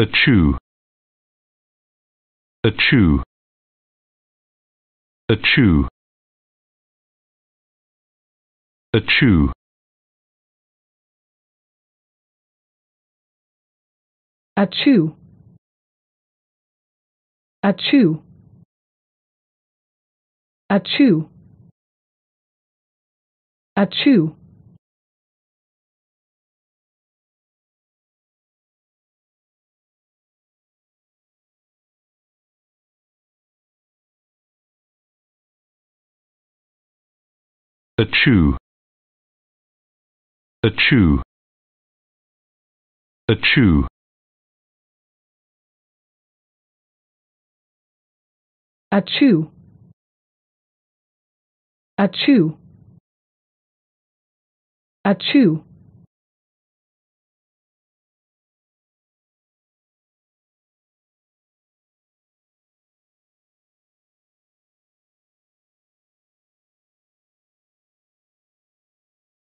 A chew. A chew. A chew. A chew. A chew. A chew. A chew. A chew. A chew. A chew. A chew. A chew. A chew. A chew.